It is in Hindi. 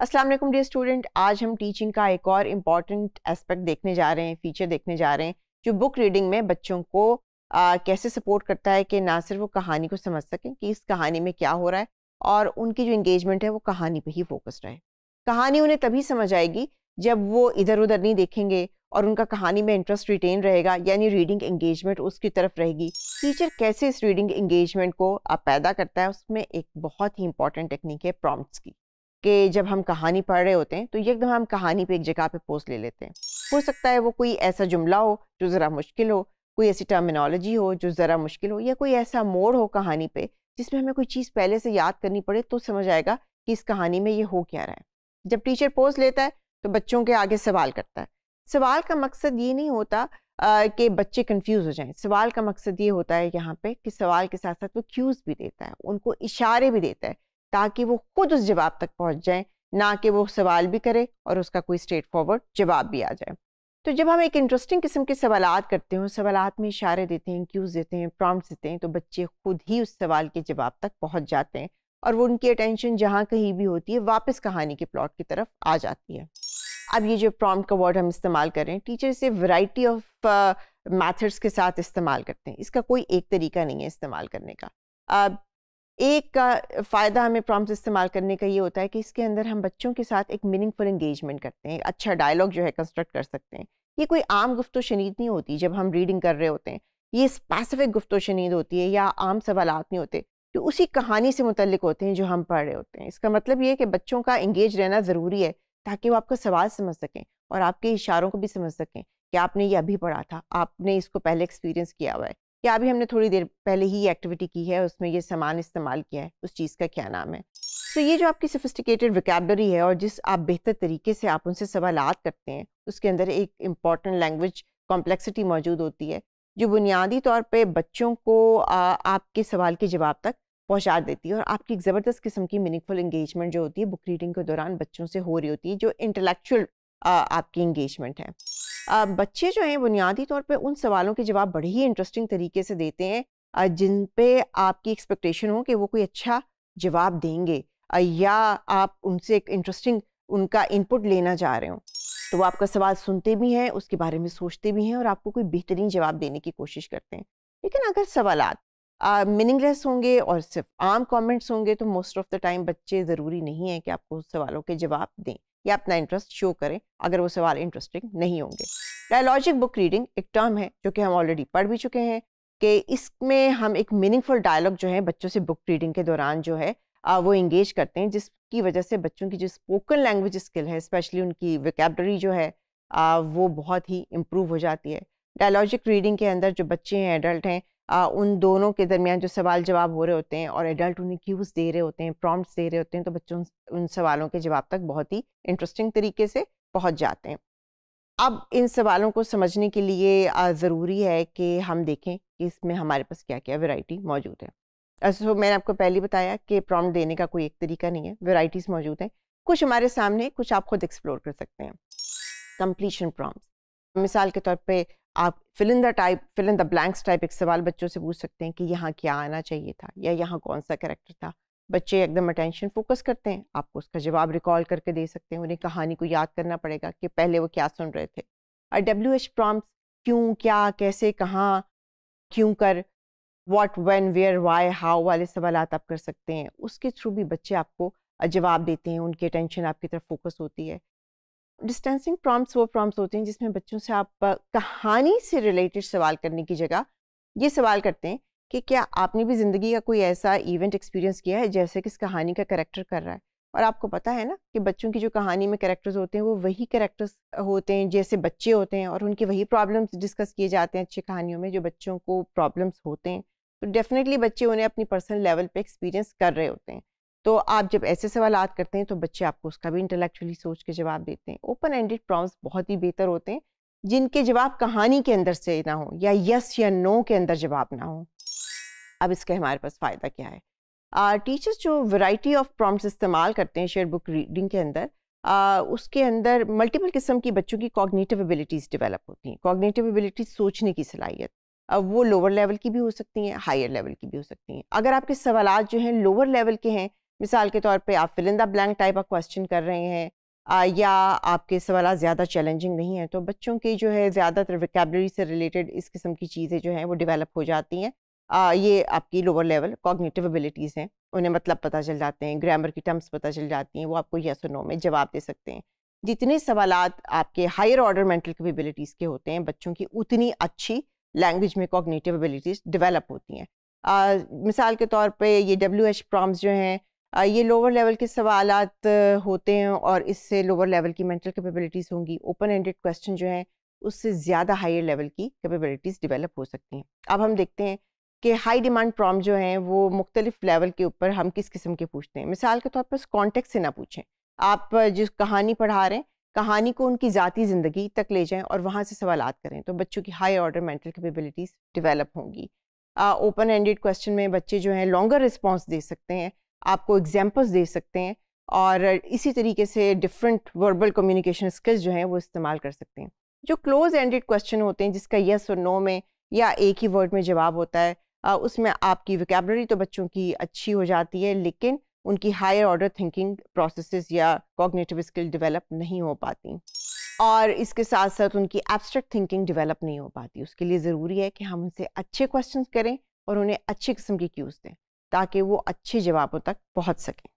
असलम डे डियर स्टूडेंट आज हम टीचिंग का एक और इम्पॉर्टेंट एस्पेक्ट देखने जा रहे हैं फीचर देखने जा रहे हैं जो बुक रीडिंग में बच्चों को आ, कैसे सपोर्ट करता है कि ना सिर्फ वो कहानी को समझ सकें कि इस कहानी में क्या हो रहा है और उनकी जो इंगेजमेंट है वो कहानी पे ही फोकस रहे कहानी उन्हें तभी समझ आएगी जब वो इधर उधर नहीं देखेंगे और उनका कहानी में इंटरेस्ट रिटेन रहेगा यानी रीडिंग एंगेजमेंट उसकी तरफ रहेगी टीचर कैसे इस रीडिंग एंगेजमेंट को आप पैदा करता है उसमें एक बहुत ही इंपॉर्टेंट टेक्निक है प्रॉम्प्ट्स की कि जब हम कहानी पढ़ रहे होते हैं तो एकदम हम कहानी पे एक जगह पे पोस्ट ले लेते हैं हो सकता है वो कोई ऐसा जुमला हो जो ज़रा मुश्किल हो कोई ऐसी टर्मिनोलॉजी हो जो ज़रा मुश्किल हो या कोई ऐसा मोड़ हो कहानी पे जिसमें हमें कोई चीज़ पहले से याद करनी पड़े तो समझ आएगा कि इस कहानी में ये हो क्या रहा है जब टीचर पोस्ट लेता है तो बच्चों के आगे सवाल करता है सवाल का मकसद ये नहीं होता कि बच्चे कन्फ्यूज़ हो जाएँ सवाल का मकसद ये होता है यहाँ पर कि सवाल के साथ साथ वो क्यूज़ भी देता है उनको इशारे भी देता है ताकि वो खुद उस जवाब तक पहुंच जाए ना कि वो सवाल भी करे और उसका कोई स्ट्रेट फॉरवर्ड जवाब भी आ जाए तो जब हम एक इंटरेस्टिंग किस्म के सवाल करते हैं सवाल में इशारे देते हैं क्यूज़ देते हैं प्रॉम्प्ट देते हैं तो बच्चे खुद ही उस सवाल के जवाब तक पहुँच जाते हैं और वो उनकी अटेंशन जहाँ कहीं भी होती है वापस कहानी के प्लॉट की तरफ आ जाती है अब ये जो प्रॉम्प्ट का वर्ड हम इस्तेमाल कर रहे हैं टीचर इसे वैरायटी ऑफ मेथड्स के साथ इस्तेमाल करते हैं इसका कोई एक तरीका नहीं है इस्तेमाल करने का एक का फ़ायदा हमें प्रॉम्प्ट इस्तेमाल करने का ये होता है कि इसके अंदर हम बच्चों के साथ एक मीनिंगफुल इंगेजमेंट करते हैं अच्छा डायलॉग जो है कंस्ट्रक्ट कर सकते हैं ये कोई आम गुफ्त शनीद नहीं होती जब हम रीडिंग कर रहे होते हैं ये स्पेसिफिक गुफ्त शनीद होती है या आम सवाल नहीं होते जो तो उसी कहानी से मुतलिक होते हैं जो हम पढ़ रहे होते हैं इसका मतलब ये है कि बच्चों का इंगेज रहना ज़रूरी है ताकि वो आपका सवाल समझ सकें और आपके इशारों को भी समझ सकें कि आपने ये अभी पढ़ा था आपने इसको पहले एक्सपीरियंस किया हुआ है या अभी हमने थोड़ी देर पहले ही एक्टिविटी की है उसमें ये सामान इस्तेमाल किया है उस चीज़ का क्या नाम है तो so, ये जो आपकी सोफिस्टिकेटेड विकैबलरी है और जिस आप बेहतर तरीके से आप उनसे सवाल करते हैं उसके अंदर एक इम्पॉर्टेंट लैंग्वेज कॉम्प्लेक्सिटी मौजूद होती है जो बुनियादी तौर पे बच्चों को आ, आपके सवाल के जवाब तक पहुंचा देती है और आपकी एक ज़बरदस्त किस्म की मीनिंगफुल इंगेजमेंट जो होती है बुक रीडिंग के दौरान बच्चों से हो रही होती है जो इंटेलेक्चुअल आपकी इंगेजमेंट है बच्चे जो हैं बुनियादी तौर पे उन सवालों के जवाब बड़े ही इंटरेस्टिंग तरीके से देते हैं जिन पे आपकी एक्सपेक्टेशन हो कि वो कोई अच्छा जवाब देंगे या आप उनसे एक इंटरेस्टिंग उनका इनपुट लेना चाह रहे हो तो वो आपका सवाल सुनते भी हैं उसके बारे में सोचते भी हैं और आपको कोई बेहतरीन जवाब देने की कोशिश करते हैं लेकिन अगर सवाल मीनिंगलेस होंगे और सिर्फ आम कमेंट्स होंगे तो मोस्ट ऑफ द टाइम बच्चे ज़रूरी नहीं है कि आपको सवालों के जवाब दें या अपना इंटरेस्ट शो करें अगर वो सवाल इंटरेस्टिंग नहीं होंगे डायलॉजिक बुक रीडिंग एक टर्म है जो कि हम ऑलरेडी पढ़ भी चुके हैं कि इसमें हम एक मीनिंगफुल डायलॉग जो है बच्चों से बुक रीडिंग के दौरान जो है वो इंगेज करते हैं जिसकी वजह से बच्चों की जो स्पोकन लैंग्वेज स्किल है स्पेशली उनकी विकेबडरी जो है वो बहुत ही इम्प्रूव हो जाती है डायलॉजिक रीडिंग के अंदर जो बच्चे हैं एडल्ट हैं आ, उन दोनों के दरमियान जो सवाल जवाब हो रहे होते हैं और एडल्ट उन्हें क्यूज दे रहे होते हैं प्रॉम्प्ट्स दे रहे होते हैं तो बच्चों उन, सवालों के जवाब तक बहुत ही इंटरेस्टिंग तरीके से पहुंच जाते हैं अब इन सवालों को समझने के लिए ज़रूरी है कि हम देखें कि इसमें हमारे पास क्या क्या वेराइटी मौजूद है तो मैंने आपको पहले बताया कि प्रॉम्प्ट देने का कोई एक तरीका नहीं है वेराइटीज़ मौजूद हैं कुछ हमारे सामने कुछ आप खुद एक्सप्लोर कर सकते हैं कंप्लीशन प्रॉम्प्ट मिसाल के तौर पे आप fill in the type fill in the blanks type एक सवाल बच्चों से पूछ सकते हैं कि यहाँ क्या आना चाहिए था या यहाँ कौन सा करेक्टर था बच्चे एकदम अटेंशन फोकस करते हैं आपको उसका जवाब रिकॉल करके दे सकते हैं उन्हें कहानी को याद करना पड़ेगा कि पहले वो क्या सुन रहे थे और डब्ल्यू एच प्रॉम्प्ट क्यों क्या कैसे कहाँ क्यों कर what when where why how वाले सवाल आप कर सकते हैं उसके थ्रू भी बच्चे आपको जवाब देते हैं उनकी अटेंशन आपकी तरफ फोकस होती है डिस्टेंसिंग प्रॉम्प्ट्स वो प्रॉम्प्ट्स होते हैं जिसमें बच्चों से आप कहानी से रिलेटेड सवाल करने की जगह ये सवाल करते हैं कि क्या आपने भी ज़िंदगी का कोई ऐसा इवेंट एक्सपीरियंस किया है जैसे कि इस कहानी का करेक्टर कर रहा है और आपको पता है ना कि बच्चों की जो कहानी में करेक्टर्स होते हैं वो वही करेक्टर्स होते हैं जैसे बच्चे होते हैं और उनके वही प्रॉब्लम्स डिस्कस किए जाते हैं अच्छी कहानियों में जो बच्चों को प्रॉब्लम्स होते हैं तो डेफिनेटली बच्चे उन्हें अपनी पर्सनल लेवल पे एक्सपीरियंस कर रहे होते हैं तो आप जब ऐसे सवाल करते हैं तो बच्चे आपको उसका भी इंटेलेक्चुअली सोच के जवाब देते हैं ओपन एंडेड प्रॉम्स बहुत ही बेहतर होते हैं जिनके जवाब कहानी के अंदर से ना हो या यस या नो के अंदर जवाब ना हो अब इसका हमारे पास फ़ायदा क्या है आ, टीचर्स जो वैरायटी ऑफ प्रॉम्प्ट्स इस्तेमाल करते हैं शेयर बुक रीडिंग के अंदर आ, उसके अंदर मल्टीपल किस्म की बच्चों की कॉग्निटिव एबिलिटीज़ डेवलप होती हैं कॉग्निटिव एबिलिटीज़ सोचने की सलाहियत अब वो लोअर लेवल की भी हो सकती हैं हायर लेवल की भी हो सकती हैं अगर आपके सवाल जो हैं लोअर लेवल के हैं मिसाल के तौर पे आप फिलिंदा ब्लैंक टाइप का क्वेश्चन कर रहे हैं आ, या आपके सवाल ज़्यादा चैलेंजिंग नहीं है तो बच्चों की जो है ज़्यादातर विकैबलरी से रिलेटेड इस किस्म की चीज़ें जो हैं वो डिवेलप हो जाती हैं ये आपकी लोअर लेवल कॉग्निटिव एबिलिटीज़ हैं उन्हें मतलब पता चल जाते हैं ग्रामर की टर्म्स पता चल जाती हैं वो आपको यस नो में जवाब दे सकते हैं जितने सवाल आपके हायर ऑर्डर मेंटल कैपेबिलिटीज़ के होते हैं बच्चों की उतनी अच्छी लैंग्वेज में कॉग्निटिव एबिलिटीज़ डेवलप होती हैं मिसाल के तौर पे ये डब्ल्यू एच प्रॉम्स जो हैं ये लोअर लेवल के सवाल होते हैं और इससे लोअर लेवल की मेंटल कैपेबिलिटीज़ होंगी ओपन एंडेड क्वेश्चन जो हैं उससे ज़्यादा हायर लेवल की कैपेबिलिटीज़ डेवलप हो सकती हैं अब हम देखते हैं कि हाई डिमांड प्रॉम जो हैं वो मुख्तलिफ लेवल के ऊपर हम किस किस्म के पूछते हैं मिसाल के तौर पर कॉन्टेक्ट से ना पूछें आप जिस कहानी पढ़ा रहे हैं कहानी को उनकी ज़ाती ज़िंदगी तक ले जाएं और वहाँ से सवाल करें तो बच्चों की high order mental capabilities develop होंगी ओपन एंडेड क्वेश्चन में बच्चे जो हैं लॉन्गर रिस्पॉन्स दे सकते हैं आपको एग्जाम्पल्स दे सकते हैं और इसी तरीके से डिफरेंट वर्बल कम्युनिकेशन स्किल्स जो हैं वो इस्तेमाल कर सकते हैं जो क्लोज एंडेड क्वेश्चन होते हैं जिसका यस और नो में या एक ही वर्ड में जवाब होता है उसमें आपकी विकेबलरी तो बच्चों की अच्छी हो जाती है लेकिन उनकी हायर ऑर्डर थिंकिंग प्रोसेसेस या कॉग्निटिव स्किल डेवलप नहीं हो पाती और इसके साथ साथ उनकी एब्स्ट्रैक्ट थिंकिंग डेवलप नहीं हो पाती उसके लिए ज़रूरी है कि हम उनसे अच्छे क्वेश्चन करें और उन्हें अच्छे किस्म के क्यूज़ दें ताकि वो अच्छी जवाबों तक पहुंच सकें